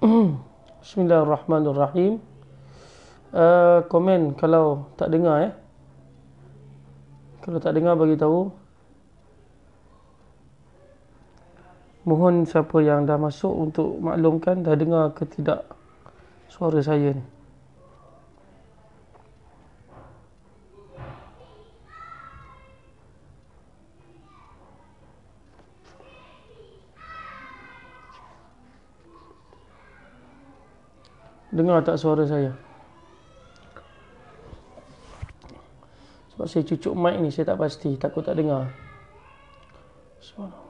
Bismillahirrahmanirrahim. Uh, komen kalau tak dengar eh. Kalau tak dengar bagi tahu. Mohon siapa yang dah masuk untuk maklumkan dah dengar ke tidak suara saya ni. dengar tak suara saya? Sebab saya cucuk mic ni, saya tak pasti. Takut tak dengar. Subhanallah.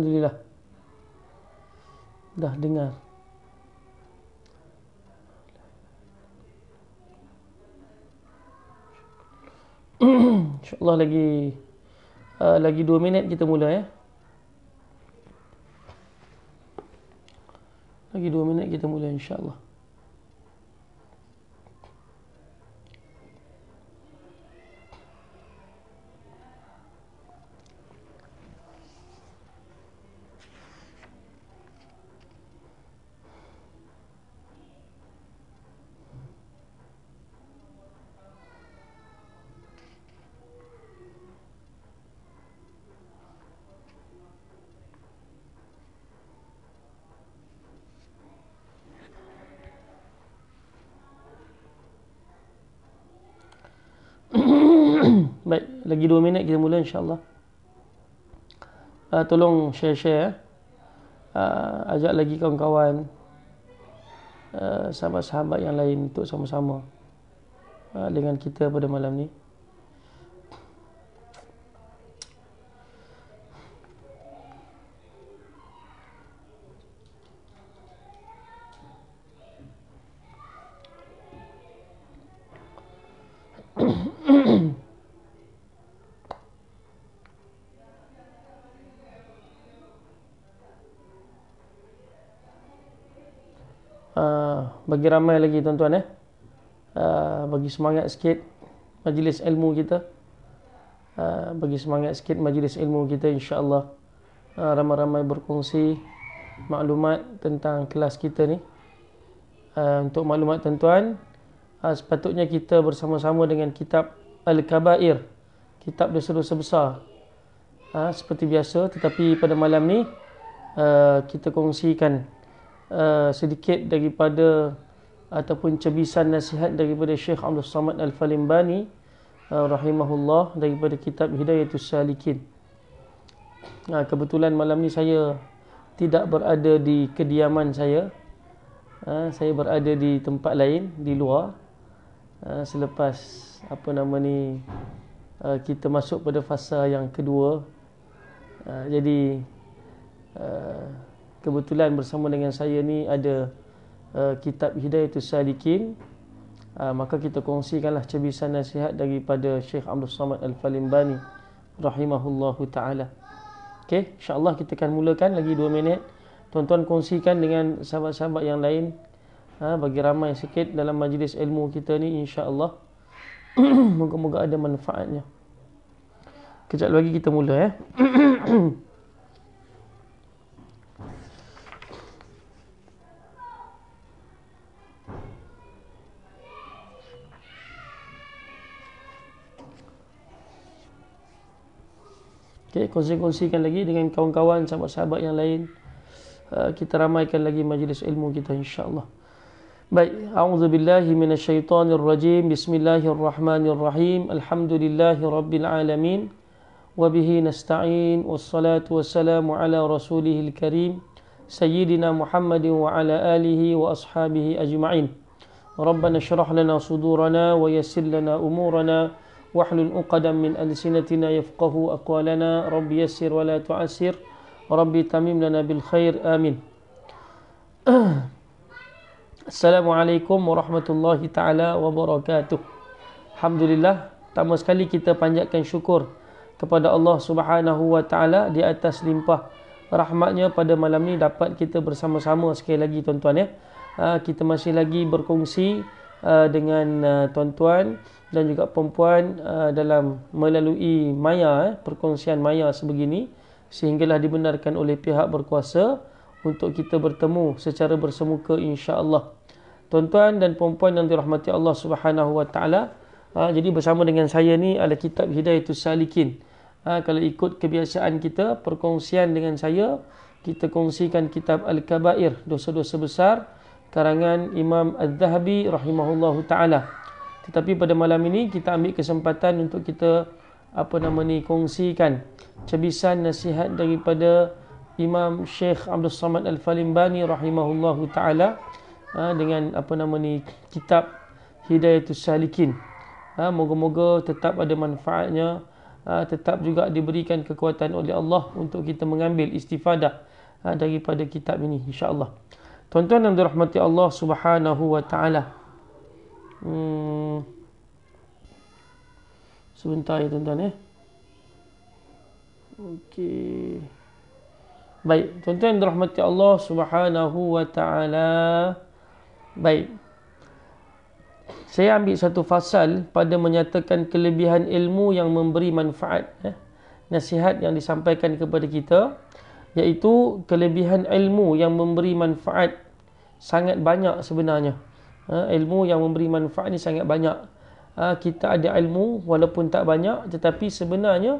Alhamdulillah Dah dengar InsyaAllah lagi uh, Lagi dua minit kita mula ya Lagi dua minit kita mula insyaAllah insyaAllah uh, Tolong share-share uh, Ajak lagi kawan-kawan uh, Sahabat-sahabat yang lain Untuk sama-sama uh, Dengan kita pada malam ni Ah, bagi ramai lagi tuan-tuan eh. Uh, bagi semangat sikit majlis ilmu kita. Uh, bagi semangat sikit majlis ilmu kita insya-Allah. ramai-ramai berkongsi maklumat tentang kelas kita ni. Uh, untuk maklumat tuan-tuan, sepatutnya kita bersama-sama dengan kitab Al-Kabair, kitab dosa-dosa besar. Uh, seperti biasa, tetapi pada malam ni uh, kita kongsikan Uh, sedikit daripada ataupun cebisan nasihat daripada Syekh Abdul Samad Al-Falimbani uh, rahimahullah daripada kitab Hidayatul Salikin. Nah, uh, kebetulan malam ni saya tidak berada di kediaman saya. Uh, saya berada di tempat lain di luar. Uh, selepas apa nama ni uh, kita masuk pada fasa yang kedua. Uh, jadi uh, kebetulan bersama dengan saya ni ada uh, kitab Hidayatul Salikin uh, maka kita kongsikanlah cebisan nasihat daripada Syekh Abdul Samad Al-Falimbani rahimahullahu taala. Okey, insya-Allah kita akan mulakan lagi 2 minit. Tuan-tuan kongsikan dengan sahabat-sahabat yang lain ha, bagi ramai sikit dalam majlis ilmu kita ni insya-Allah. Moga-moga ada manfaatnya. Kejap lagi kita mula ya. Eh. Okay, kongsi-kongsikan lagi dengan kawan-kawan, sahabat-sahabat yang lain. Uh, kita ramaikan lagi majlis ilmu kita insyaAllah. Baik, A'udhu Billahi Minash Shaitanir Rajim, Bismillahirrahmanirrahim, Alhamdulillahi Rabbil Alamin, Wabihi Nasta'in, Wassalatu Wassalamu Ala Rasulihil Karim, Sayyidina Muhammadin wa ala alihi wa ashabihi ajma'in. Rabbana syrah lana sudurana wa yassir lana umurana. واحلل عقدا min ألسنتنا يفقه أقوالنا رب يسر ولا تعسر رب تميم لنا bil khair amin عليكم ورحمة الله تعالى وبركاته الحمد Pertama sekali kita panjatkan syukur kepada Allah Subhanahu Wa Taala di atas limpah rahmatnya pada malam ni dapat kita bersama-sama sekali lagi tuan-tuan ya. Ah, kita masih lagi berkongsi ah, dengan ah, tuan-tuan dan juga perempuan uh, dalam melalui maya, eh, perkongsian maya sebegini, sehinggalah dibenarkan oleh pihak berkuasa untuk kita bertemu secara bersemuka insyaAllah. Tuan-tuan dan perempuan yang dirahmati Allah subhanahu wa ta'ala, uh, jadi bersama dengan saya ni ada kitab Hidayah Tu Salikin. Uh, kalau ikut kebiasaan kita, perkongsian dengan saya, kita kongsikan kitab Al-Kabair, dosa-dosa besar, karangan Imam Al-Zahabi rahimahullahu ta'ala tetapi pada malam ini kita ambil kesempatan untuk kita apa nama ni kongsikan cebisan nasihat daripada Imam Sheikh Abdul Samad Al-Falimbani rahimahullahu taala ha, dengan apa nama ni kitab Hidayatul Salikin. Ha, moga-moga tetap ada manfaatnya, ha, tetap juga diberikan kekuatan oleh Allah untuk kita mengambil istifada daripada kitab ini insya-Allah. Tuan-tuan dan dirahmati Allah Subhanahu wa taala. Hmm. Sebentar ya tuan-tuan ya. Okey. Baik, tuan-tuan dirahmati Allah Subhanahu wa taala. Baik. Saya ambil satu fasal pada menyatakan kelebihan ilmu yang memberi manfaat ya. Nasihat yang disampaikan kepada kita iaitu kelebihan ilmu yang memberi manfaat sangat banyak sebenarnya. Ha, ilmu yang memberi manfaat ni sangat banyak. Ha, kita ada ilmu walaupun tak banyak tetapi sebenarnya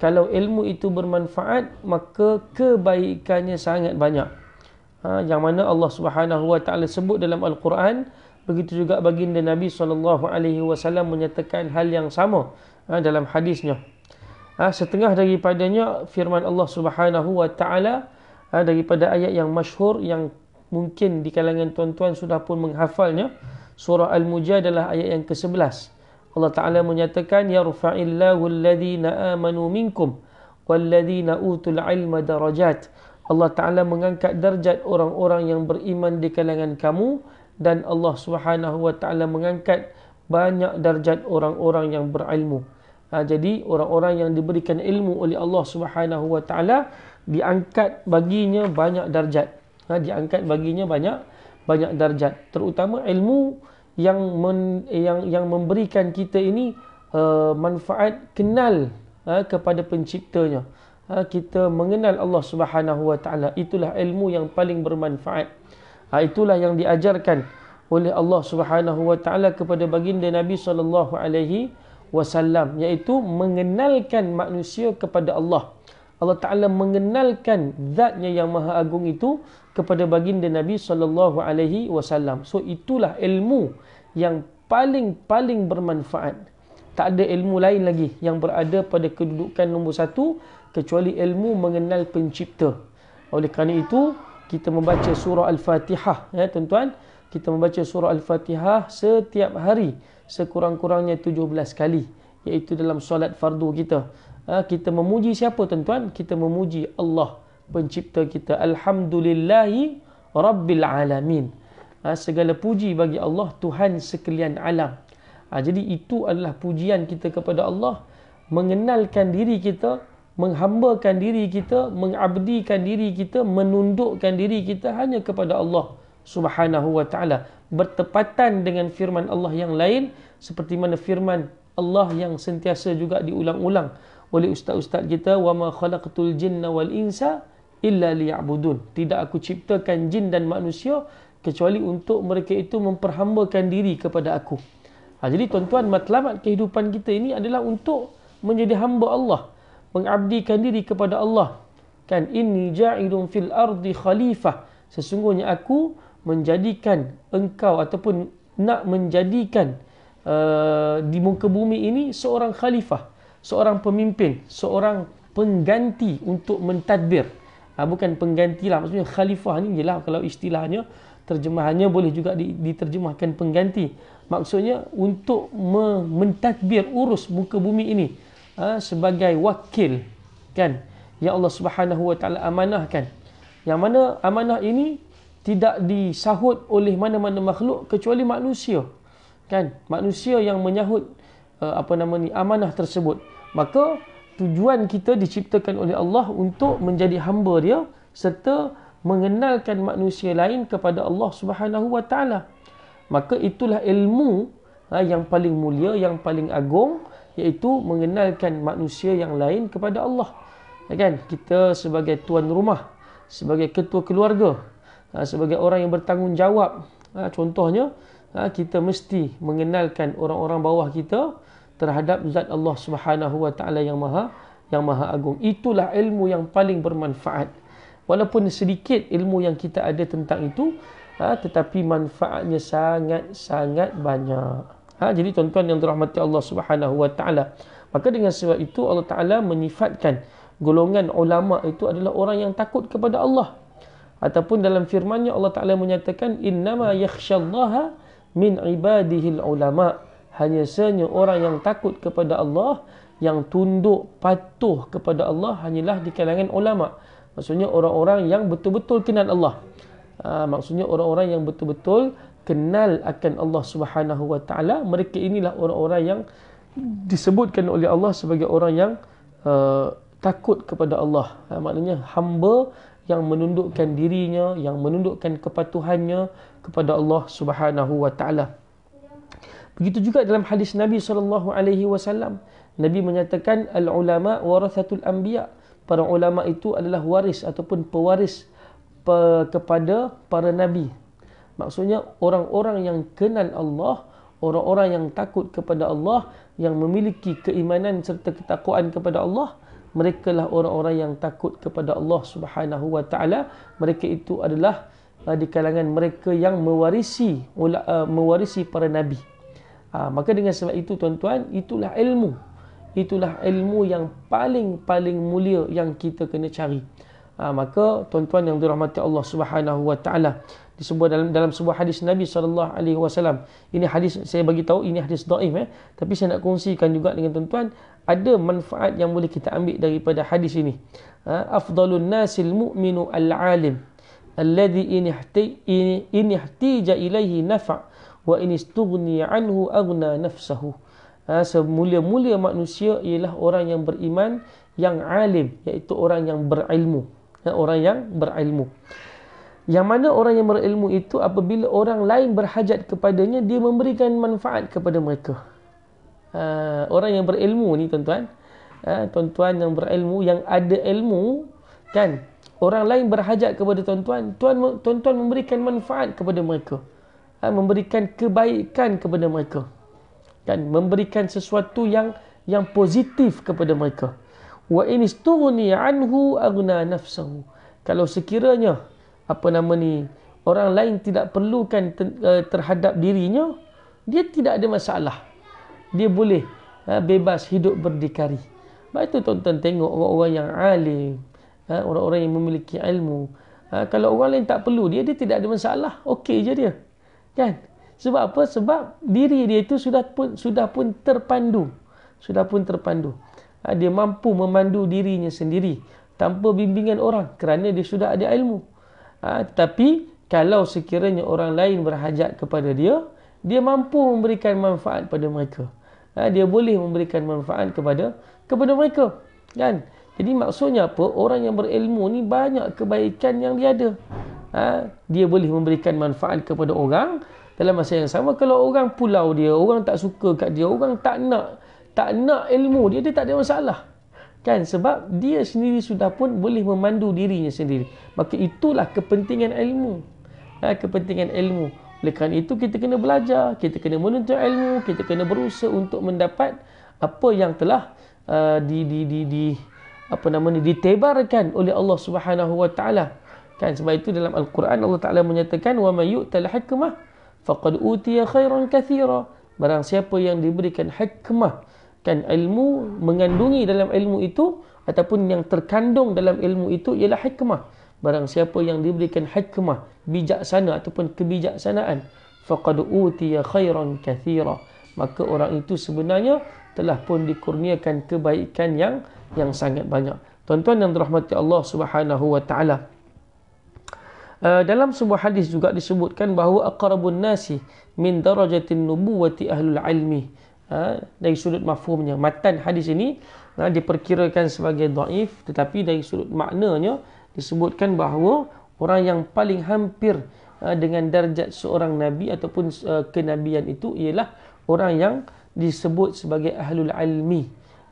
kalau ilmu itu bermanfaat maka kebaikannya sangat banyak. Ha, yang mana Allah Subhanahu Wa Taala sebut dalam Al-Quran begitu juga baginda Nabi saw menyatakan hal yang sama dalam hadisnya. setengah daripadanya firman Allah Subhanahu Wa Taala daripada ayat yang masyhur yang mungkin di kalangan tuan-tuan sudah pun menghafalnya surah al-mujadalah ayat yang ke-11 Allah Taala menyatakan yarfa'illahu alladhina amanu minkum walladhina utul ilma darajat Allah Taala mengangkat darjat orang-orang yang beriman di kalangan kamu dan Allah Subhanahu wa taala mengangkat banyak darjat orang-orang yang berilmu. Ha, jadi orang-orang yang diberikan ilmu oleh Allah Subhanahu wa taala diangkat baginya banyak darjat ha, diangkat baginya banyak banyak darjat terutama ilmu yang men, eh, yang yang memberikan kita ini uh, manfaat kenal ha, kepada penciptanya ha, kita mengenal Allah Subhanahu Wa Taala itulah ilmu yang paling bermanfaat ha, itulah yang diajarkan oleh Allah Subhanahu Wa Taala kepada baginda Nabi Sallallahu Alaihi Wasallam iaitu mengenalkan manusia kepada Allah Allah Ta'ala mengenalkan zatnya yang maha agung itu kepada baginda Nabi sallallahu alaihi wasallam. So itulah ilmu yang paling-paling bermanfaat. Tak ada ilmu lain lagi yang berada pada kedudukan nombor satu kecuali ilmu mengenal pencipta. Oleh kerana itu, kita membaca surah Al-Fatihah. Ya, tuan-tuan, kita membaca surah Al-Fatihah setiap hari sekurang-kurangnya 17 kali. Iaitu dalam solat fardu kita. Ah, kita memuji siapa tuan-tuan? Kita memuji Allah pencipta kita. Alhamdulillahi Rabbil Alamin. Ah, segala puji bagi Allah Tuhan sekalian alam. Ah, jadi itu adalah pujian kita kepada Allah. Mengenalkan diri kita, menghambakan diri kita, mengabdikan diri kita, menundukkan diri kita hanya kepada Allah Subhanahu wa taala bertepatan dengan firman Allah yang lain seperti mana firman Allah yang sentiasa juga diulang-ulang oleh ustaz-ustaz kita wa ma khalaqtul jinna wal insa illa liya'budun tidak aku ciptakan jin dan manusia kecuali untuk mereka itu memperhambakan diri kepada aku ha, jadi tuan-tuan matlamat kehidupan kita ini adalah untuk menjadi hamba Allah mengabdikan diri kepada Allah kan inni ja'ilun fil ardi khalifah sesungguhnya aku menjadikan engkau ataupun nak menjadikan uh, di muka bumi ini seorang khalifah seorang pemimpin, seorang pengganti untuk mentadbir. Ha, bukan lah maksudnya khalifah ni ialah kalau istilahnya terjemahannya boleh juga diterjemahkan pengganti. Maksudnya untuk mentadbir urus muka bumi ini ha, sebagai wakil kan yang Allah Subhanahu Wa Taala amanahkan. Yang mana amanah ini tidak disahut oleh mana-mana makhluk kecuali manusia. Kan? Manusia yang menyahut uh, apa nama ni amanah tersebut maka tujuan kita diciptakan oleh Allah untuk menjadi hamba dia serta mengenalkan manusia lain kepada Allah Subhanahu wa taala. Maka itulah ilmu ha, yang paling mulia yang paling agung iaitu mengenalkan manusia yang lain kepada Allah. Ya kan? Kita sebagai tuan rumah, sebagai ketua keluarga, ha, sebagai orang yang bertanggungjawab, ha, contohnya ha, kita mesti mengenalkan orang-orang bawah kita, terhadap zat Allah Subhanahu wa taala yang maha yang maha agung. Itulah ilmu yang paling bermanfaat. Walaupun sedikit ilmu yang kita ada tentang itu, ha, tetapi manfaatnya sangat-sangat banyak. Ha, jadi tuan-tuan yang dirahmati Allah Subhanahu wa taala, maka dengan sebab itu Allah Taala menyifatkan golongan ulama itu adalah orang yang takut kepada Allah. Ataupun dalam firman-Nya Allah Taala menyatakan innama yakhsha min ibadihi ulama. Hanya senya orang yang takut kepada Allah Yang tunduk patuh kepada Allah Hanyalah di kalangan ulama' Maksudnya orang-orang yang betul-betul kenal Allah ha, Maksudnya orang-orang yang betul-betul Kenal akan Allah SWT Mereka inilah orang-orang yang Disebutkan oleh Allah sebagai orang yang uh, Takut kepada Allah ha, Maknanya hamba yang menundukkan dirinya Yang menundukkan kepatuhannya Kepada Allah SWT Begitu juga dalam hadis Nabi sallallahu alaihi wasallam. Nabi menyatakan al ulama warathatul anbiya. Para ulama itu adalah waris ataupun pewaris pe- kepada para nabi. Maksudnya orang-orang yang kenal Allah, orang-orang yang takut kepada Allah, yang memiliki keimanan serta ketakwaan kepada Allah, mereka lah orang-orang yang takut kepada Allah Subhanahu wa taala. Mereka itu adalah ah, di kalangan mereka yang mewarisi ah, mewarisi para nabi. Ha, maka dengan sebab itu tuan-tuan, itulah ilmu. Itulah ilmu yang paling-paling mulia yang kita kena cari. Ha, maka tuan-tuan yang dirahmati Allah Subhanahu Wa Taala disebut dalam dalam sebuah hadis Nabi sallallahu alaihi wasallam. Ini hadis saya bagi tahu ini hadis dhaif eh, tapi saya nak kongsikan juga dengan tuan-tuan ada manfaat yang boleh kita ambil daripada hadis ini. Ha, afdalun nasil mu'minu al-alim alladhi in ihtiy in ihtija ilaihi nafa' wa in istughni anhu aghna nafsahu ha, semulia-mulia manusia ialah orang yang beriman yang alim iaitu orang yang berilmu ha, orang yang berilmu yang mana orang yang berilmu itu apabila orang lain berhajat kepadanya dia memberikan manfaat kepada mereka ha, orang yang berilmu ni tuan-tuan ha, tuan-tuan yang berilmu yang ada ilmu kan Orang lain berhajat kepada tuan-tuan, tuan-tuan memberikan manfaat kepada mereka ha, memberikan kebaikan kepada mereka kan memberikan sesuatu yang yang positif kepada mereka wa in istughni anhu aghna nafsuhu kalau sekiranya apa nama ni orang lain tidak perlukan eh, terhadap dirinya dia tidak ada masalah dia boleh ha, bebas hidup berdikari sebab itu tuan-tuan tengok orang-orang yang alim ha, orang-orang yang memiliki ilmu ha, kalau orang lain tak perlu dia dia tidak ada masalah okey je dia Kan? Sebab apa? Sebab diri dia itu sudah pun sudah pun terpandu. Sudah pun terpandu. Ha, dia mampu memandu dirinya sendiri tanpa bimbingan orang kerana dia sudah ada ilmu. Ha, tapi kalau sekiranya orang lain berhajat kepada dia, dia mampu memberikan manfaat pada mereka. Ha, dia boleh memberikan manfaat kepada kepada mereka. Kan? Jadi maksudnya apa? Orang yang berilmu ni banyak kebaikan yang dia ada ha, dia boleh memberikan manfaat kepada orang dalam masa yang sama kalau orang pulau dia orang tak suka kat dia orang tak nak tak nak ilmu dia dia tak ada masalah kan sebab dia sendiri sudah pun boleh memandu dirinya sendiri maka itulah kepentingan ilmu ha, kepentingan ilmu oleh kerana itu kita kena belajar kita kena menuntut ilmu kita kena berusaha untuk mendapat apa yang telah uh, di, di di di apa namanya ditebarkan oleh Allah Subhanahu wa taala Kan sebab itu dalam Al-Quran Allah Taala menyatakan wa may yu'tal hikmah faqad utiya khairan katsira. Barang siapa yang diberikan hikmah kan ilmu mengandungi dalam ilmu itu ataupun yang terkandung dalam ilmu itu ialah hikmah. Barang siapa yang diberikan hikmah bijaksana ataupun kebijaksanaan faqad utiya khairan katsira. Maka orang itu sebenarnya telah pun dikurniakan kebaikan yang yang sangat banyak. Tuan-tuan yang dirahmati Allah Subhanahu wa taala. Eh, dalam sebuah hadis juga disebutkan bahawa aqrabun nasi min darajatin nubuwati ahlul ilmi. Ha, dari sudut mafhumnya matan hadis ini ha, diperkirakan sebagai dhaif tetapi dari sudut maknanya disebutkan bahawa orang yang paling hampir ha, dengan darjat seorang nabi ataupun uh, kenabian itu ialah orang yang disebut sebagai ahlul ilmi.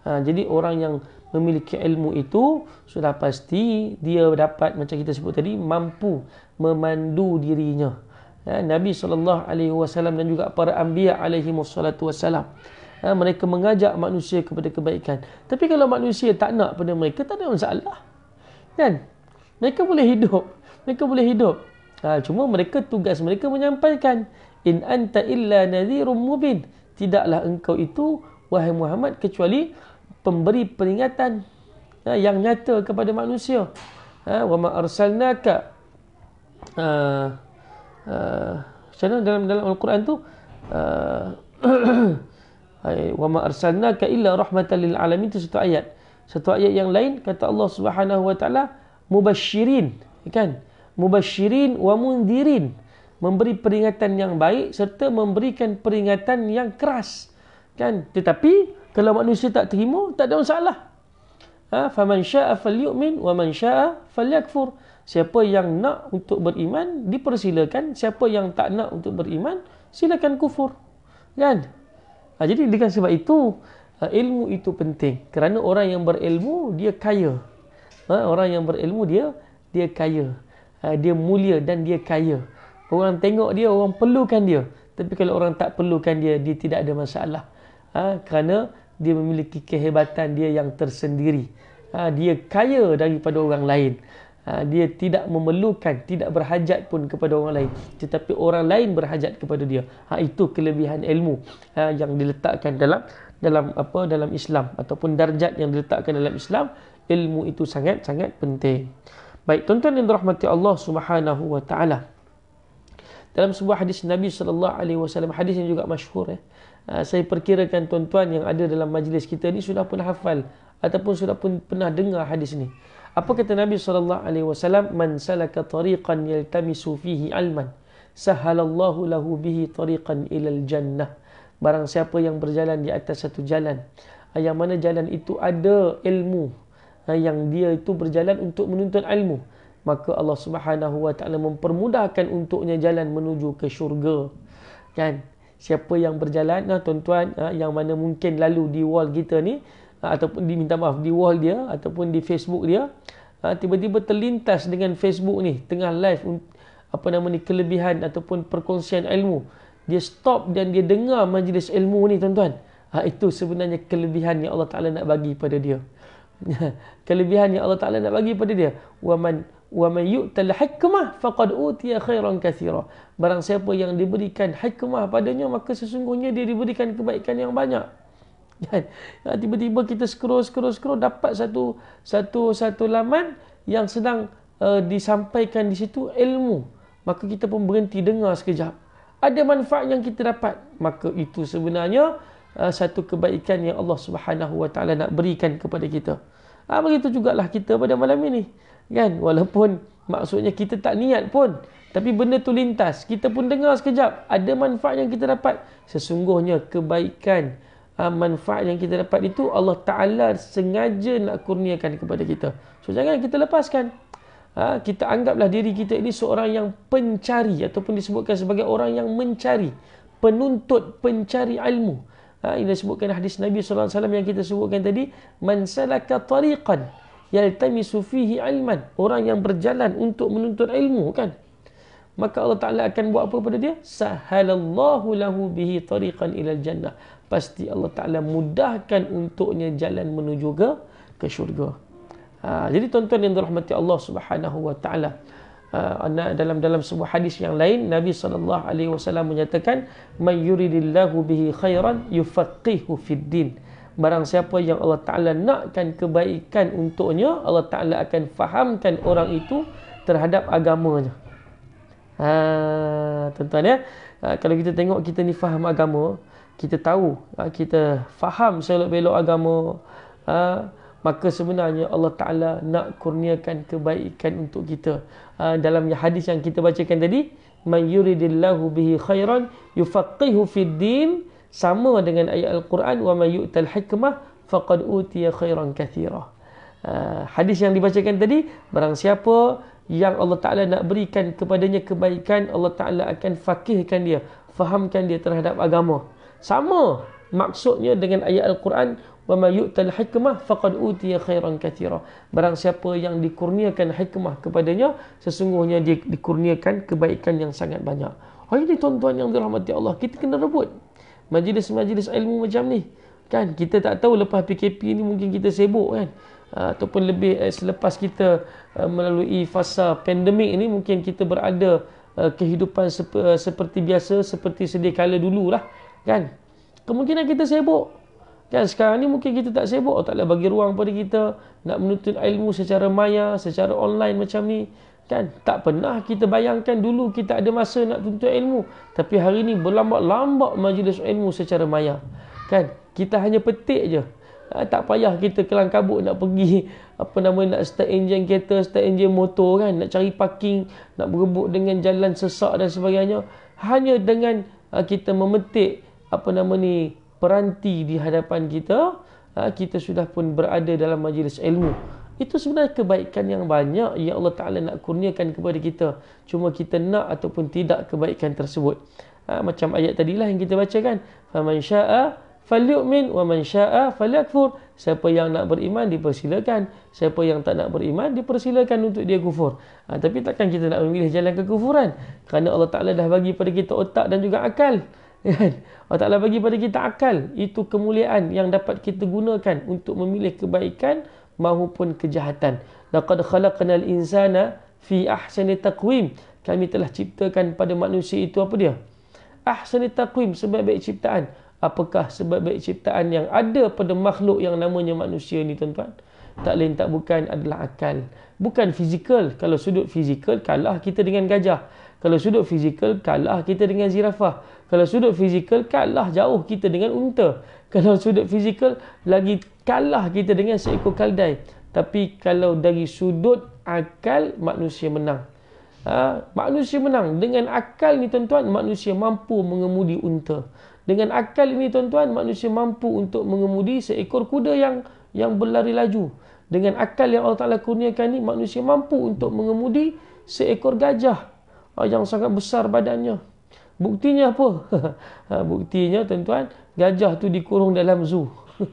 Ha, jadi orang yang memiliki ilmu itu sudah pasti dia dapat macam kita sebut tadi mampu memandu dirinya. Ya, Nabi saw dan juga para anbiya alaihi wassalatu Ha, mereka mengajak manusia kepada kebaikan. Tapi kalau manusia tak nak pada mereka tak ada masalah. Kan? Mereka boleh hidup. Mereka boleh hidup. Ha, cuma mereka tugas mereka menyampaikan in anta illa nadhirum mubin. Tidaklah engkau itu wahai Muhammad kecuali pemberi peringatan ya, yang nyata kepada manusia. Ha, wa ma arsalnaka uh, uh, dalam dalam Al-Quran tu uh, wa ma arsalnaka illa rahmatan lil alamin tu satu ayat. Satu ayat yang lain kata Allah Subhanahu wa taala mubashirin kan mubashirin wa mundirin memberi peringatan yang baik serta memberikan peringatan yang keras kan tetapi kalau manusia tak terima, tak ada masalah. Ha? Faman sya'a falyu'min wa man sya'a falyakfur. Siapa yang nak untuk beriman, dipersilakan. Siapa yang tak nak untuk beriman, silakan kufur. Kan? Ha, jadi dengan sebab itu, ha, ilmu itu penting. Kerana orang yang berilmu, dia kaya. Ha? Orang yang berilmu, dia dia kaya. Ha? Dia mulia dan dia kaya. Orang tengok dia, orang perlukan dia. Tapi kalau orang tak perlukan dia, dia tidak ada masalah. Ha? Kerana dia memiliki kehebatan dia yang tersendiri. Ha, dia kaya daripada orang lain. Ha, dia tidak memerlukan, tidak berhajat pun kepada orang lain. Tetapi orang lain berhajat kepada dia. Ha, itu kelebihan ilmu ha, yang diletakkan dalam dalam apa dalam Islam ataupun darjat yang diletakkan dalam Islam ilmu itu sangat sangat penting. Baik, tuan-tuan yang dirahmati Allah Subhanahu wa taala. Dalam sebuah hadis Nabi saw hadis yang juga masyhur ya. Eh? Ah, saya perkirakan tuan-tuan yang ada dalam majlis kita ni sudah pun hafal ataupun sudah pun pernah dengar hadis ni. Apa kata Nabi sallallahu alaihi wasallam man salaka tariqan yaltamisu fihi alman sahalallahu lahu bihi tariqan ila jannah Barang siapa yang berjalan di atas satu jalan ah, yang mana jalan itu ada ilmu ah, yang dia itu berjalan untuk menuntut ilmu maka Allah Subhanahu wa taala mempermudahkan untuknya jalan menuju ke syurga kan siapa yang berjalan nah tuan-tuan uh, yang mana mungkin lalu di wall kita ni uh, ataupun diminta maaf di wall dia ataupun di Facebook dia uh, tiba-tiba terlintas dengan Facebook ni tengah live apa nama ni kelebihan ataupun perkongsian ilmu dia stop dan dia dengar majlis ilmu ni tuan-tuan uh, itu sebenarnya kelebihan yang Allah Taala nak bagi pada dia kelebihan yang Allah Taala nak bagi pada dia waman wa man yu'tal hikmah faqad utiya khairan katsira barang siapa yang diberikan hikmah padanya maka sesungguhnya dia diberikan kebaikan yang banyak kan ha, tiba-tiba kita scroll scroll scroll dapat satu satu satu laman yang sedang uh, disampaikan di situ ilmu maka kita pun berhenti dengar sekejap ada manfaat yang kita dapat maka itu sebenarnya uh, satu kebaikan yang Allah Subhanahu Wa Taala nak berikan kepada kita ah ha, begitu jugalah kita pada malam ini kan walaupun maksudnya kita tak niat pun tapi benda tu lintas kita pun dengar sekejap ada manfaat yang kita dapat sesungguhnya kebaikan ah, manfaat yang kita dapat itu Allah Taala sengaja nak kurniakan kepada kita so jangan kita lepaskan ah, kita anggaplah diri kita ini seorang yang pencari ataupun disebutkan sebagai orang yang mencari penuntut pencari ilmu ah, ini disebutkan hadis Nabi sallallahu alaihi wasallam yang kita sebutkan tadi man salaka tariqan yaltamisu fihi ilman orang yang berjalan untuk menuntut ilmu kan maka Allah Taala akan buat apa pada dia sahalallahu lahu bihi tariqan ila jannah pasti Allah Taala mudahkan untuknya jalan menuju ke ke syurga ha, jadi tuan-tuan yang dirahmati Allah Subhanahu wa taala ha, ana uh, dalam dalam sebuah hadis yang lain Nabi sallallahu alaihi wasallam menyatakan may bihi khairan yufaqihu fid din barang siapa yang Allah Ta'ala nakkan kebaikan untuknya, Allah Ta'ala akan fahamkan orang itu terhadap agamanya. Ha, tuan-tuan ya, ha, kalau kita tengok kita ni faham agama, kita tahu, ha, kita faham selok-belok agama, ha, maka sebenarnya Allah Ta'ala nak kurniakan kebaikan untuk kita. Ha, dalam hadis yang kita bacakan tadi, man bihi khairan yufaqihu fid din sama dengan ayat al-Quran wa may yu'tal hikmah faqad utiya khairan katira. Uh, ah, hadis yang dibacakan tadi barang siapa yang Allah Taala nak berikan kepadanya kebaikan Allah Taala akan fakihkan dia, fahamkan dia terhadap agama. Sama maksudnya dengan ayat al-Quran wa may yu'tal hikmah faqad utiya khairan katira. Barang siapa yang dikurniakan hikmah kepadanya sesungguhnya dia dikurniakan kebaikan yang sangat banyak. Hai oh, ini tuan-tuan yang dirahmati Allah, kita kena rebut majlis-majlis ilmu macam ni kan kita tak tahu lepas PKP ni mungkin kita sibuk kan ah, ataupun lebih uh, selepas kita uh, melalui fasa pandemik ni mungkin kita berada uh, kehidupan sep- uh, seperti biasa seperti sedia kala dululah kan kemungkinan kita sibuk kan sekarang ni mungkin kita tak sibuk atau taklah bagi ruang pada kita nak menuntut ilmu secara maya secara online macam ni Kan? Tak pernah kita bayangkan dulu kita ada masa nak tuntut ilmu. Tapi hari ini berlambak-lambak majlis ilmu secara maya. Kan? Kita hanya petik je. Ha, tak payah kita kelang kabut nak pergi apa nama nak start engine kereta, start engine motor kan, nak cari parking, nak berebut dengan jalan sesak dan sebagainya. Hanya dengan ha, kita memetik apa nama ni peranti di hadapan kita, ha, kita sudah pun berada dalam majlis ilmu. Itu sebenarnya kebaikan yang banyak yang Allah Ta'ala nak kurniakan kepada kita. Cuma kita nak ataupun tidak kebaikan tersebut. Ha, macam ayat tadilah yang kita baca kan. فَمَنْ شَاءَ Wa وَمَنْ شَاءَ فَلْيَكْفُرْ Siapa yang nak beriman dipersilakan. Siapa yang tak nak beriman dipersilakan untuk dia kufur. Ha, tapi takkan kita nak memilih jalan kekufuran. Kerana Allah Ta'ala dah bagi pada kita otak dan juga akal. Kan? Allah Ta'ala bagi pada kita akal. Itu kemuliaan yang dapat kita gunakan untuk memilih kebaikan maupun kejahatan. Laqad khalaqnal insana fi ahsani taqwim. Kami telah ciptakan pada manusia itu apa dia? Ahsani taqwim sebab baik ciptaan. Apakah sebab baik ciptaan yang ada pada makhluk yang namanya manusia ni tuan-tuan? Tak lain tak bukan adalah akal. Bukan fizikal. Kalau sudut fizikal kalah kita dengan gajah. Kalau sudut fizikal kalah kita dengan zirafah. Kalau sudut fizikal kalah jauh kita dengan unta kalau sudut fizikal lagi kalah kita dengan seekor keldai tapi kalau dari sudut akal manusia menang ha? manusia menang dengan akal ni tuan-tuan manusia mampu mengemudi unta dengan akal ini tuan-tuan manusia mampu untuk mengemudi seekor kuda yang yang berlari laju dengan akal yang Allah Taala kurniakan ini manusia mampu untuk mengemudi seekor gajah ha, yang sangat besar badannya Buktinya apa? Ha, buktinya tuan-tuan, gajah tu dikurung dalam zoo.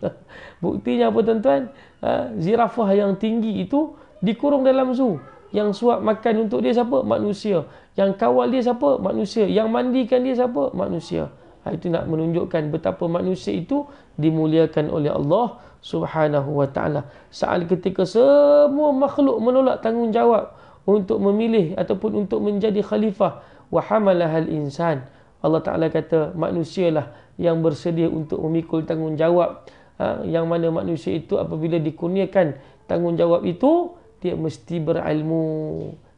Buktinya apa tuan-tuan? Ha, zirafah yang tinggi itu dikurung dalam zoo. Yang suap makan untuk dia siapa? Manusia. Yang kawal dia siapa? Manusia. Yang mandikan dia siapa? Manusia. Ha, itu nak menunjukkan betapa manusia itu dimuliakan oleh Allah subhanahu wa ta'ala. Saat ketika semua makhluk menolak tanggungjawab untuk memilih ataupun untuk menjadi khalifah wa hamalah insan. Allah Taala kata manusia lah yang bersedia untuk memikul tanggungjawab ha, yang mana manusia itu apabila dikurniakan tanggungjawab itu dia mesti berilmu.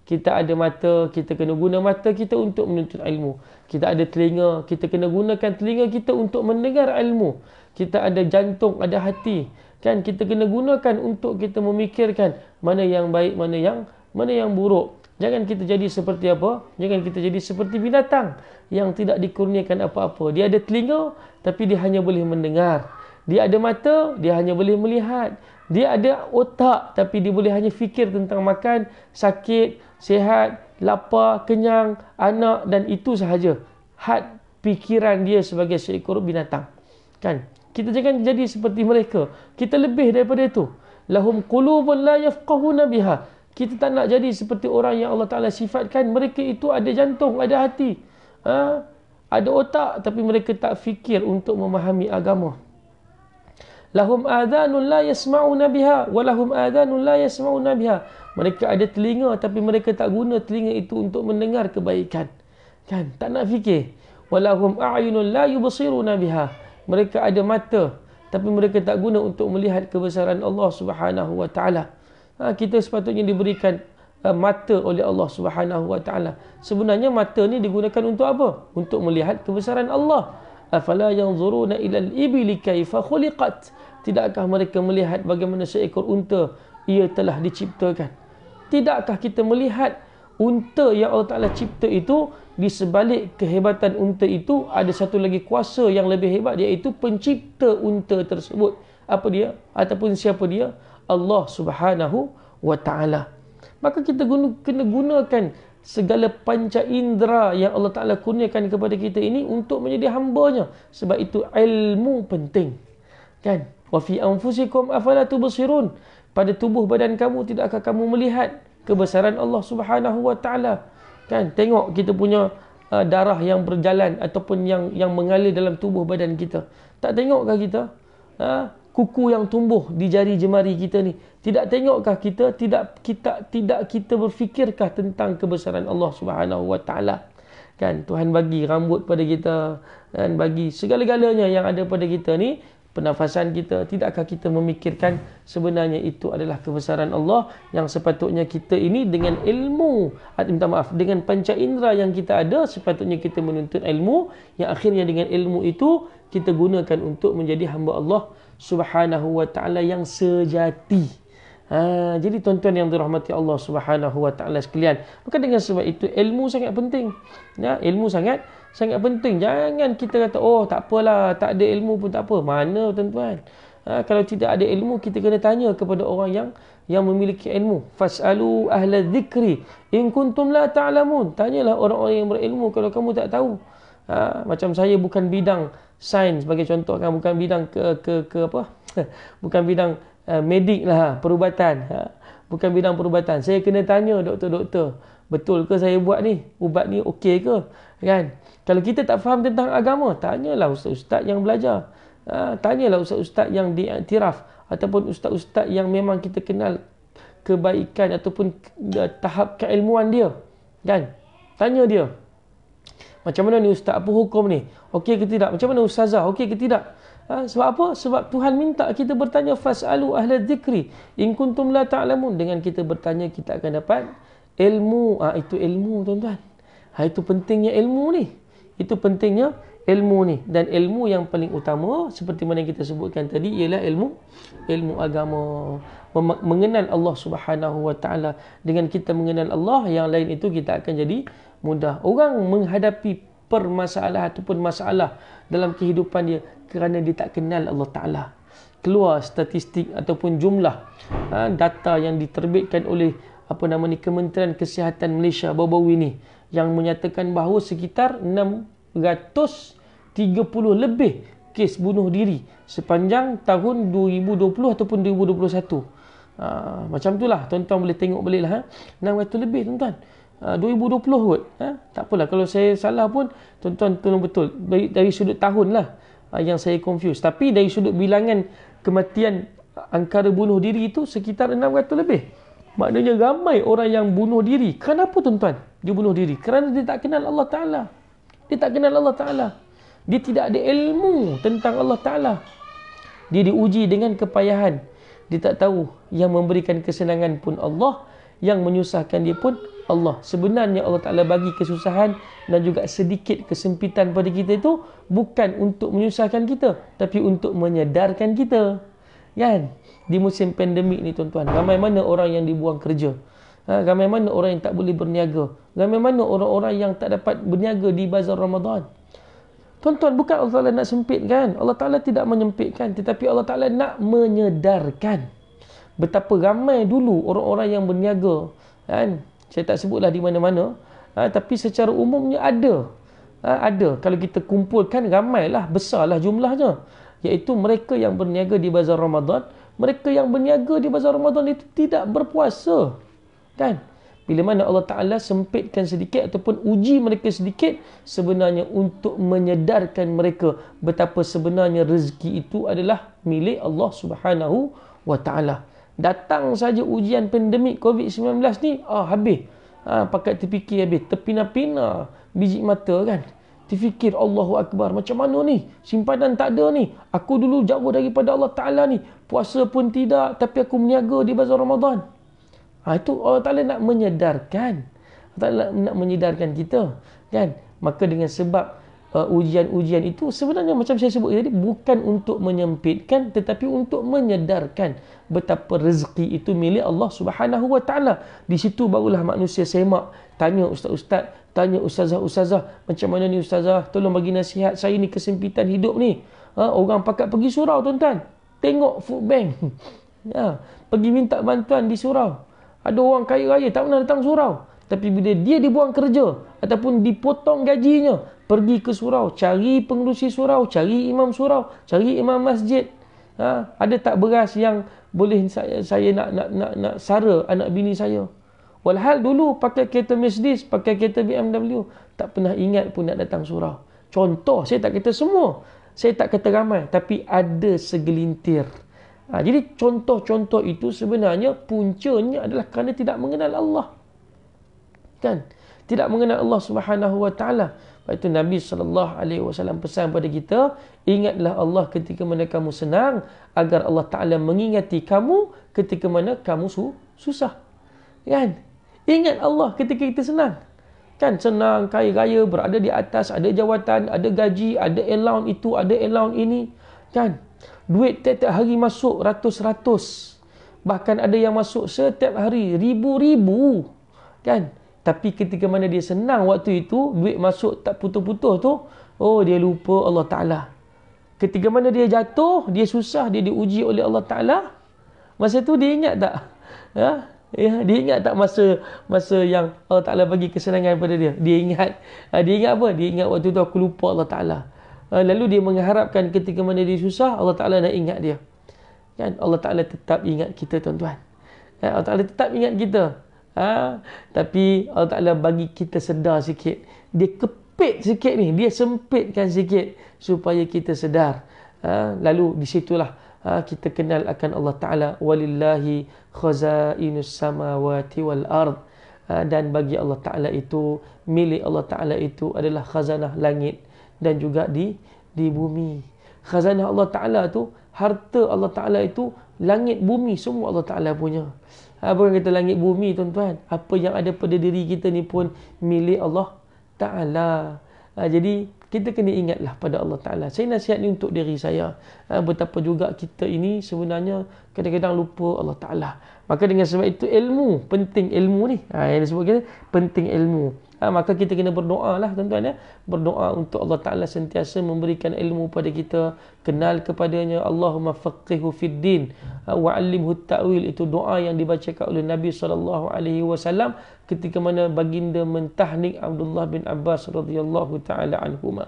Kita ada mata, kita kena guna mata kita untuk menuntut ilmu. Kita ada telinga, kita kena gunakan telinga kita untuk mendengar ilmu. Kita ada jantung, ada hati. Kan kita kena gunakan untuk kita memikirkan mana yang baik, mana yang mana yang buruk. Jangan kita jadi seperti apa? Jangan kita jadi seperti binatang yang tidak dikurniakan apa-apa. Dia ada telinga tapi dia hanya boleh mendengar. Dia ada mata, dia hanya boleh melihat. Dia ada otak tapi dia boleh hanya fikir tentang makan, sakit, sihat, lapar, kenyang, anak dan itu sahaja. Had pikiran dia sebagai seekor binatang. Kan? Kita jangan jadi seperti mereka. Kita lebih daripada itu. Lahum qulubun la yafqahuna biha kita tak nak jadi seperti orang yang Allah Ta'ala sifatkan mereka itu ada jantung, ada hati ha? ada otak tapi mereka tak fikir untuk memahami agama lahum adhanun la yasma'una biha walahum adhanun la yasma'una biha mereka ada telinga tapi mereka tak guna telinga itu untuk mendengar kebaikan kan, tak nak fikir walahum a'yunun la yubasiruna biha mereka ada mata tapi mereka tak guna untuk melihat kebesaran Allah Subhanahu wa Ah, kita sepatutnya diberikan ah, mata oleh Allah Subhanahu Wa Taala. Sebenarnya mata ni digunakan untuk apa? Untuk melihat kebesaran Allah. Afala yanzuruna ila al-ibil kayfa khuliqat? Tidakkah mereka melihat bagaimana seekor unta ia telah diciptakan? Tidakkah kita melihat unta yang Allah Taala cipta itu di sebalik kehebatan unta itu ada satu lagi kuasa yang lebih hebat iaitu pencipta unta tersebut. Apa dia ataupun siapa dia? Allah Subhanahu wa taala. Maka kita guna, kena gunakan segala panca indera yang Allah Taala kurniakan kepada kita ini untuk menjadi hambanya. Sebab itu ilmu penting. Kan? Wa fi anfusikum afala tubsirun? Pada tubuh badan kamu tidak akan kamu melihat kebesaran Allah Subhanahu wa taala. Kan? Tengok kita punya uh, darah yang berjalan ataupun yang yang mengalir dalam tubuh badan kita. Tak tengokkah kita? Ha? kuku yang tumbuh di jari jemari kita ni tidak tengokkah kita tidak kita tidak kita berfikirkah tentang kebesaran Allah Subhanahu wa taala kan Tuhan bagi rambut pada kita dan bagi segala-galanya yang ada pada kita ni pernafasan kita tidakkah kita memikirkan sebenarnya itu adalah kebesaran Allah yang sepatutnya kita ini dengan ilmu ah, minta maaf dengan panca indera yang kita ada sepatutnya kita menuntut ilmu yang akhirnya dengan ilmu itu kita gunakan untuk menjadi hamba Allah subhanahu wa taala yang sejati Ha, jadi tuan-tuan yang dirahmati Allah Subhanahu Wa Taala sekalian, maka dengan sebab itu ilmu sangat penting. Ya, ilmu sangat sangat penting. Jangan kita kata oh tak apalah, tak ada ilmu pun tak apa. Mana tuan-tuan? Ha, kalau tidak ada ilmu kita kena tanya kepada orang yang yang memiliki ilmu fasalu ahla dzikri in kuntum la ta'lamun tanyalah orang-orang yang berilmu kalau kamu tak tahu ha, macam saya bukan bidang sains sebagai contoh kan bukan bidang ke ke ke apa bukan bidang Eh, medik lah ha, perubatan ha, bukan bidang perubatan saya kena tanya doktor-doktor betul ke saya buat ni ubat ni okey ke kan kalau kita tak faham tentang agama tanyalah ustaz-ustaz yang belajar ha, tanyalah ustaz-ustaz yang diiktiraf ataupun ustaz-ustaz yang memang kita kenal kebaikan ataupun uh, tahap keilmuan dia kan tanya dia macam mana ni ustaz apa hukum ni okey ke tidak macam mana ustazah okey ke tidak Ha, sebab apa? Sebab Tuhan minta kita bertanya fasalu ahla dzikri in kuntum la ta'lamun dengan kita bertanya kita akan dapat ilmu. Ah ha, itu ilmu tuan-tuan. Ha, itu pentingnya ilmu ni. Itu pentingnya ilmu ni dan ilmu yang paling utama seperti mana yang kita sebutkan tadi ialah ilmu ilmu agama Mem- mengenal Allah Subhanahu wa taala dengan kita mengenal Allah yang lain itu kita akan jadi mudah orang menghadapi permasalahan ataupun masalah dalam kehidupan dia kerana dia tak kenal Allah Ta'ala. Keluar statistik ataupun jumlah ha, data yang diterbitkan oleh apa nama ni Kementerian Kesihatan Malaysia baru-baru ini yang menyatakan bahawa sekitar 630 lebih kes bunuh diri sepanjang tahun 2020 ataupun 2021. Ha, macam itulah tuan-tuan boleh tengok baliklah. Ha? 600 lebih tuan-tuan. 2020 ah, kot. Ha? Tak apalah kalau saya salah pun tuan-tuan tolong betul. Dari, sudut tahun lah ah, yang saya confuse. Tapi dari sudut bilangan kematian angkara bunuh diri itu sekitar 600 lebih. Maknanya ramai orang yang bunuh diri. Kenapa tuan-tuan dia bunuh diri? Kerana dia tak kenal Allah Ta'ala. Dia tak kenal Allah Ta'ala. Dia tidak ada ilmu tentang Allah Ta'ala. Dia diuji dengan kepayahan. Dia tak tahu yang memberikan kesenangan pun Allah yang menyusahkan dia pun Allah. Sebenarnya Allah Taala bagi kesusahan dan juga sedikit kesempitan pada kita itu bukan untuk menyusahkan kita tapi untuk menyedarkan kita. Kan? Di musim pandemik ni tuan-tuan, ramai mana orang yang dibuang kerja. Ha, ramai mana orang yang tak boleh berniaga. Ramai mana orang-orang yang tak dapat berniaga di bazar Ramadan. Tuan-tuan, bukan Allah Ta'ala nak sempitkan. Allah Ta'ala tidak menyempitkan. Tetapi Allah Ta'ala nak Menyedarkan betapa ramai dulu orang-orang yang berniaga kan saya tak sebutlah di mana-mana ha, tapi secara umumnya ada ha, ada kalau kita kumpulkan ramailah besarlah jumlahnya iaitu mereka yang berniaga di bazar Ramadan mereka yang berniaga di bazar Ramadan itu tidak berpuasa kan bila mana Allah Ta'ala sempitkan sedikit ataupun uji mereka sedikit sebenarnya untuk menyedarkan mereka betapa sebenarnya rezeki itu adalah milik Allah Subhanahu Wa datang saja ujian pandemik COVID-19 ni, ah habis. Ha, pakai terfikir habis, terpina-pina biji mata kan. Terfikir Allahu Akbar, macam mana ni? Simpanan tak ada ni. Aku dulu jauh daripada Allah Ta'ala ni. Puasa pun tidak, tapi aku meniaga di bazar Ramadan. Ha, itu Allah Ta'ala nak menyedarkan. Allah Ta'ala nak menyedarkan kita. Kan? Maka dengan sebab Uh, ujian-ujian itu sebenarnya macam saya sebut tadi bukan untuk menyempitkan tetapi untuk menyedarkan betapa rezeki itu milik Allah Subhanahu wa taala. Di situ barulah manusia semak tanya ustaz-ustaz, tanya ustazah-ustazah, macam mana ni ustazah, tolong bagi nasihat saya ni kesempitan hidup ni. Ha, orang pakat pergi surau tuan-tuan. Tengok food bank. ya pergi minta bantuan di surau. Ada orang kaya raya tak pernah datang surau. Tapi bila dia dibuang kerja ataupun dipotong gajinya, pergi ke surau, cari pengerusi surau, cari imam surau, cari imam masjid. Ha, ada tak beras yang boleh saya, saya nak, nak nak nak sara anak bini saya? Walhal dulu pakai kereta Mercedes, pakai kereta BMW, tak pernah ingat pun nak datang surau. Contoh, saya tak kata semua. Saya tak kata ramai, tapi ada segelintir. Ha, jadi contoh-contoh itu sebenarnya puncanya adalah kerana tidak mengenal Allah. Kan? Tidak mengenal Allah Subhanahu Wa Taala. Lepas itu Nabi SAW pesan kepada kita, ingatlah Allah ketika mana kamu senang, agar Allah Ta'ala mengingati kamu ketika mana kamu su susah. Kan? Ingat Allah ketika kita senang. Kan senang, kaya raya, berada di atas, ada jawatan, ada gaji, ada allowance itu, ada allowance ini. Kan? Duit tiap-tiap hari masuk ratus-ratus. Bahkan ada yang masuk setiap hari ribu-ribu. Kan? Tapi ketika mana dia senang waktu itu, duit masuk tak putus-putus tu, oh dia lupa Allah Ta'ala. Ketika mana dia jatuh, dia susah, dia diuji oleh Allah Ta'ala, masa tu dia ingat tak? Ya? Ya, dia ingat tak masa masa yang Allah Ta'ala bagi kesenangan pada dia? Dia ingat, ha, dia ingat apa? Dia ingat waktu tu aku lupa Allah Ta'ala. Ha, lalu dia mengharapkan ketika mana dia susah, Allah Ta'ala nak ingat dia. Kan? Allah Ta'ala tetap ingat kita tuan-tuan. Kan? Allah Ta'ala tetap ingat kita. Ha? Tapi Allah Ta'ala bagi kita sedar sikit. Dia kepit sikit ni. Dia sempitkan sikit supaya kita sedar. Ha? Lalu di situlah ha? kita kenal akan Allah Ta'ala. Walillahi khazainus samawati wal ard. Ha? Dan bagi Allah Ta'ala itu, milik Allah Ta'ala itu adalah khazanah langit dan juga di di bumi. Khazanah Allah Ta'ala tu, harta Allah Ta'ala itu, langit, bumi, semua Allah Ta'ala punya. Apa yang kata langit bumi tuan-tuan. Apa yang ada pada diri kita ni pun milik Allah Ta'ala. Ha, jadi kita kena ingatlah pada Allah Ta'ala. Saya nasihat ni untuk diri saya. Ha, betapa juga kita ini sebenarnya kadang-kadang lupa Allah Ta'ala. Maka dengan sebab itu ilmu, penting ilmu ni. Ha, yang disebut kita, penting ilmu. Ha, maka kita kena berdoa lah tuan-tuan ya. Berdoa untuk Allah Ta'ala sentiasa memberikan ilmu pada kita. Kenal kepadanya. Allahumma faqihu fid din. Ah, wa'allimhu ta'wil. Itu doa yang dibacakan oleh Nabi SAW. Ketika mana baginda mentahnik Abdullah bin Abbas r.a. ta'ala anhumah.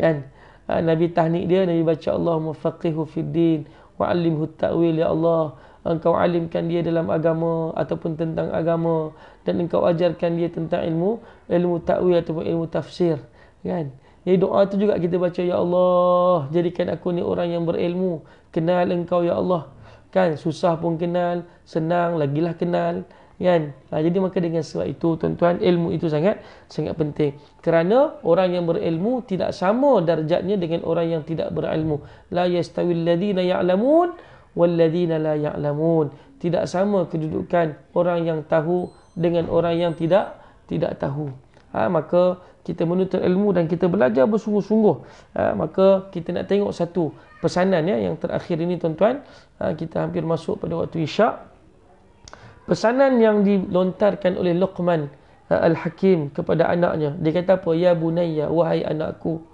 Kan? Ah, Nabi tahnik dia. Nabi baca Allahumma faqihu fid din. Wa'allimhu ta'wil ya Allah engkau alimkan dia dalam agama ataupun tentang agama dan engkau ajarkan dia tentang ilmu ilmu takwil ataupun ilmu tafsir kan Ya doa tu juga kita baca ya Allah jadikan aku ni orang yang berilmu kenal engkau ya Allah kan susah pun kenal senang lagilah kenal kan ha, jadi maka dengan sebab itu tuan-tuan ilmu itu sangat sangat penting kerana orang yang berilmu tidak sama darjatnya dengan orang yang tidak berilmu la yastawil ladina ya'lamun ya وَالَّذِينَ لَا يَعْلَمُونَ Tidak sama kedudukan orang yang tahu dengan orang yang tidak tidak tahu. Ha, maka kita menuntut ilmu dan kita belajar bersungguh-sungguh. Ha, maka kita nak tengok satu pesanan ya, yang terakhir ini tuan-tuan. Ha, kita hampir masuk pada waktu isyak. Pesanan yang dilontarkan oleh Luqman eh, Al-Hakim kepada anaknya. Dia kata apa? Ya bunayya, wahai anakku.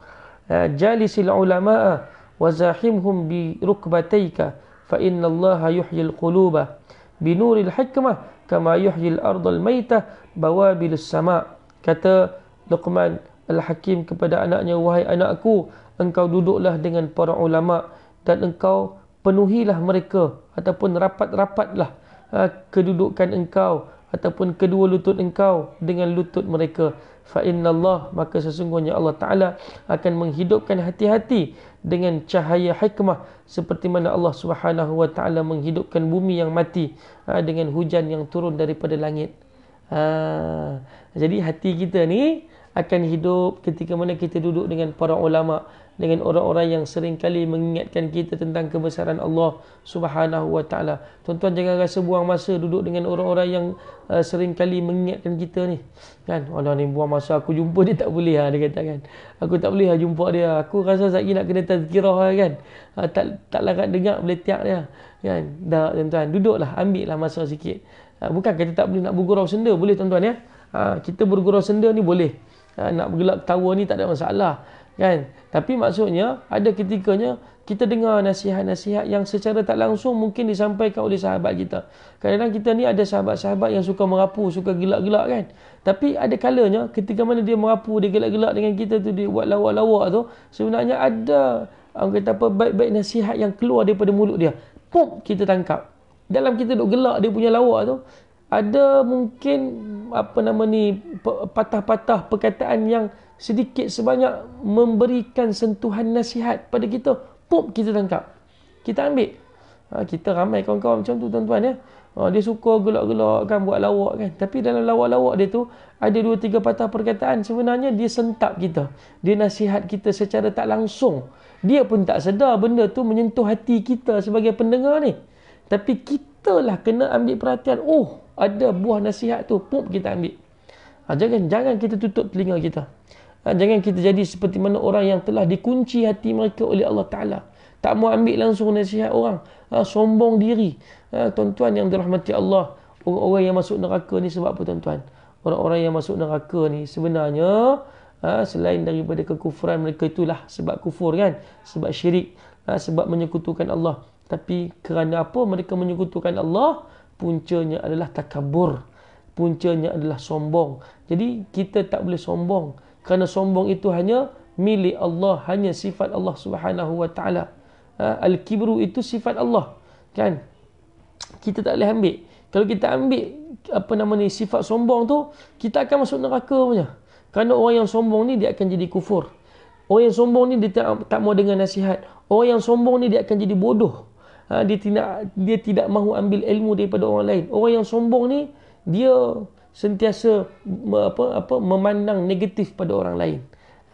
Ha, jalisil ulama'a wazahimhum bi rukbataika fa inna Allah yuhyil quluba bi nuril hikmah kama yuhyil ardal maitah bawabil sama kata Luqman al-Hakim kepada anaknya wahai anakku engkau duduklah dengan para ulama dan engkau penuhilah mereka ataupun rapat-rapatlah ha, kedudukan engkau ataupun kedua lutut engkau dengan lutut mereka fa Allah maka sesungguhnya Allah taala akan menghidupkan hati-hati dengan cahaya hikmah seperti mana Allah Subhanahu wa taala menghidupkan bumi yang mati ha, dengan hujan yang turun daripada langit ha, jadi hati kita ni akan hidup ketika mana kita duduk dengan para ulama dengan orang-orang yang sering kali mengingatkan kita tentang kebesaran Allah Subhanahu wa taala. Tuan-tuan jangan rasa buang masa duduk dengan orang-orang yang uh, kali mengingatkan kita ni. Kan? Allah ni buang masa aku jumpa dia tak boleh ha, dia kata kan. Aku tak boleh ha, jumpa dia. Aku rasa sakit nak kena tazkirah ha, kan. Ha, tak tak larat dengar boleh tiak dia. Kan? Dah tuan-tuan duduklah ambil lah masa sikit. Ha, bukan kita tak boleh nak bergurau senda boleh tuan-tuan ya. Ha, kita bergurau senda ni boleh. Ha, nak bergelak tawa ni tak ada masalah kan tapi maksudnya ada ketikanya kita dengar nasihat-nasihat yang secara tak langsung mungkin disampaikan oleh sahabat kita. Kadang-kadang kita ni ada sahabat-sahabat yang suka merapu, suka gelak-gelak kan. Tapi ada kalanya ketika mana dia merapu, dia gelak-gelak dengan kita tu, dia buat lawak-lawak tu. Sebenarnya ada orang kata apa, baik-baik nasihat yang keluar daripada mulut dia. Pum, kita tangkap. Dalam kita duduk gelak dia punya lawak tu ada mungkin apa nama ni patah-patah perkataan yang sedikit sebanyak memberikan sentuhan nasihat pada kita pop kita tangkap kita ambil ha, kita ramai kawan-kawan macam tu tuan-tuan ya ha, dia suka gelak-gelak kan buat lawak kan tapi dalam lawak-lawak dia tu ada dua tiga patah perkataan sebenarnya dia sentap kita dia nasihat kita secara tak langsung dia pun tak sedar benda tu menyentuh hati kita sebagai pendengar ni tapi kita lah kena ambil perhatian oh ada buah nasihat tu pun kita ambil ha, jangan jangan kita tutup telinga kita ha, jangan kita jadi seperti mana orang yang telah dikunci hati mereka oleh Allah Ta'ala tak mau ambil langsung nasihat orang ha, sombong diri ha, tuan-tuan yang dirahmati Allah orang-orang yang masuk neraka ni sebab apa tuan-tuan orang-orang yang masuk neraka ni sebenarnya ha, selain daripada kekufuran mereka itulah sebab kufur kan sebab syirik ha, sebab menyekutukan Allah tapi kerana apa mereka menyekutukan Allah? puncanya adalah takabur. Puncanya adalah sombong. Jadi kita tak boleh sombong. Kerana sombong itu hanya milik Allah. Hanya sifat Allah subhanahu wa ta'ala. Ha, al-kibru itu sifat Allah. Kan? Kita tak boleh ambil. Kalau kita ambil apa nama ni sifat sombong tu, kita akan masuk neraka punya. Kerana orang yang sombong ni dia akan jadi kufur. Orang yang sombong ni dia tak, tak mau dengar nasihat. Orang yang sombong ni dia akan jadi bodoh ha, dia tidak dia tidak mahu ambil ilmu daripada orang lain orang yang sombong ni dia sentiasa apa apa memandang negatif pada orang lain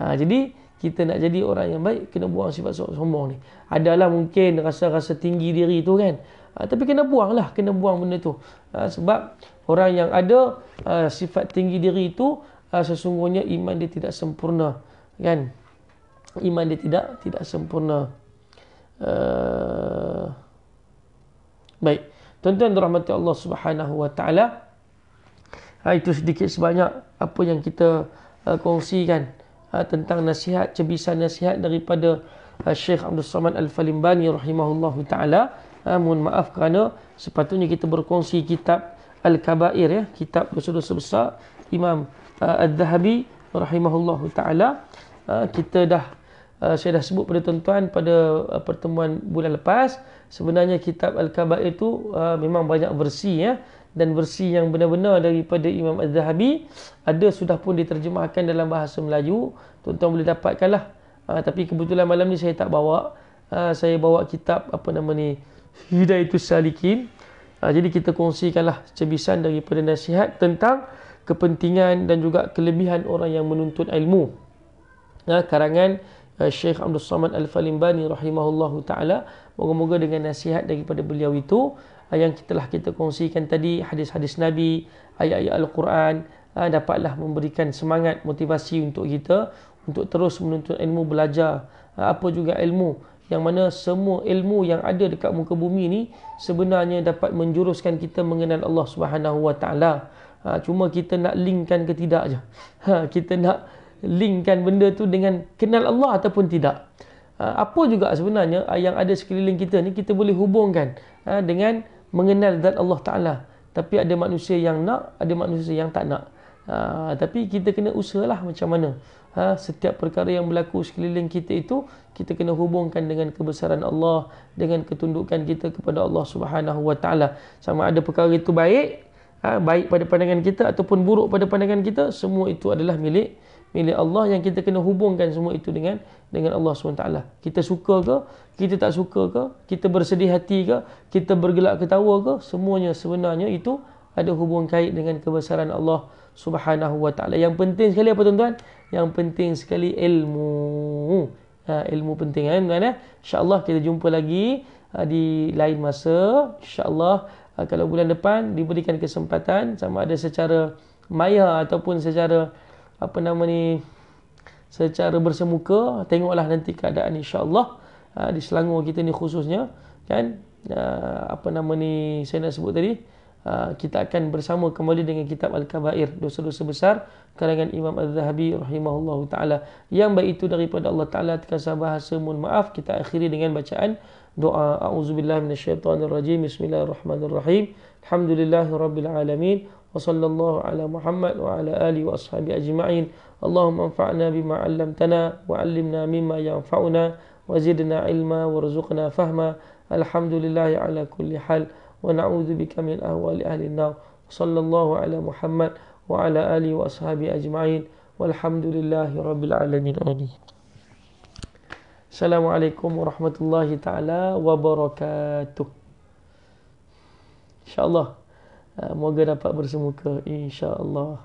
ha, jadi kita nak jadi orang yang baik kena buang sifat sombong ni adalah mungkin rasa-rasa tinggi diri tu kan ha, tapi kena buang lah kena buang benda tu ha, sebab orang yang ada ha, sifat tinggi diri tu ha, sesungguhnya iman dia tidak sempurna kan iman dia tidak tidak sempurna uh... Baik. Tuan-tuan dirahmati Allah Subhanahu Wa Taala. Ah, itu sedikit sebanyak apa yang kita uh, kongsikan uh, tentang nasihat cebisan nasihat daripada uh, Syekh Abdul Samad Al-Falimbani rahimahullahu taala. Uh, mohon maaf kerana sepatutnya kita berkongsi kitab Al-Kaba'ir ya, kitab dosa-dosa besar Imam uh, Al-Zahabi rahimahullahu taala. Uh, kita dah uh, saya dah sebut pada tuan-tuan pada uh, pertemuan bulan lepas sebenarnya kitab Al-Kabair itu uh, memang banyak versi ya dan versi yang benar-benar daripada Imam Az-Zahabi ada sudah pun diterjemahkan dalam bahasa Melayu tuan-tuan boleh dapatkanlah uh, tapi kebetulan malam ni saya tak bawa uh, saya bawa kitab apa nama ni Hidayatul Salikin uh, jadi kita kongsikanlah cebisan daripada nasihat tentang kepentingan dan juga kelebihan orang yang menuntut ilmu uh, karangan Eh, Syekh Abdul Samad Al-Falimbani rahimahullahu taala. Moga-moga dengan nasihat daripada beliau itu eh, yang kita telah kita kongsikan tadi hadis-hadis Nabi, ayat-ayat Al-Quran eh, dapatlah memberikan semangat motivasi untuk kita untuk terus menuntut ilmu belajar apa juga ilmu yang mana semua ilmu yang ada dekat muka bumi ni sebenarnya dapat menjuruskan kita mengenal Allah Subhanahu Wa Taala. Ha, cuma kita nak linkkan ke tidak aja. Ha, kita nak linkkan benda tu dengan kenal Allah ataupun tidak. Ah, apa juga sebenarnya ah, yang ada sekeliling kita ni kita boleh hubungkan ah, dengan mengenal zat Allah Ta'ala. Tapi ada manusia yang nak, ada manusia yang tak nak. Tapi kita kena usahalah macam mana. Ha, setiap perkara yang berlaku sekeliling kita itu kita kena hubungkan dengan kebesaran Allah dengan ketundukan kita kepada Allah Subhanahu wa taala sama ada perkara itu baik ha, baik pada pandangan kita ataupun buruk pada pandangan kita semua itu adalah milik milik Allah yang kita kena hubungkan semua itu dengan dengan Allah SWT. Kita suka ke, kita tak suka ke, kita bersedih hati ke, kita bergelak ketawa ke, semuanya sebenarnya itu ada hubungan kait dengan kebesaran Allah Subhanahu Wa Taala. Yang penting sekali apa tuan-tuan? Yang penting sekali ilmu. Ha, ilmu penting kan tuan-tuan? Eh? kita jumpa lagi ha, di lain masa. InsyaAllah ha, kalau bulan depan diberikan kesempatan sama ada secara maya ataupun secara apa nama ni secara bersemuka tengoklah nanti keadaan insyaallah uh, di Selangor kita ni khususnya kan uh, apa nama ni saya nak sebut tadi uh, kita akan bersama kembali dengan kitab al-kabair dosa-dosa besar karangan Imam Az-Zahabi rahimahullahu taala yang baik itu daripada Allah taala terkasa bahasa mohon maaf kita akhiri dengan bacaan doa auzubillahi minasyaitonirrajim bismillahirrahmanirrahim alhamdulillahirabbil alamin وصلى الله على محمد وعلى آله وأصحابه أجمعين اللهم انفعنا بما علمتنا وعلمنا مما ينفعنا وزدنا علما وارزقنا فهما الحمد لله على كل حال ونعوذ بك من أهوال أهل النار صلى الله على محمد وعلى آله وأصحابه أجمعين والحمد لله رب العالمين آمين السلام عليكم ورحمة الله تعالى وبركاته إن شاء الله Uh, moga dapat bersemuka insya-Allah.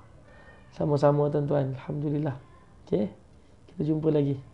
Sama-sama tuan-tuan. Alhamdulillah. Okey. Kita jumpa lagi.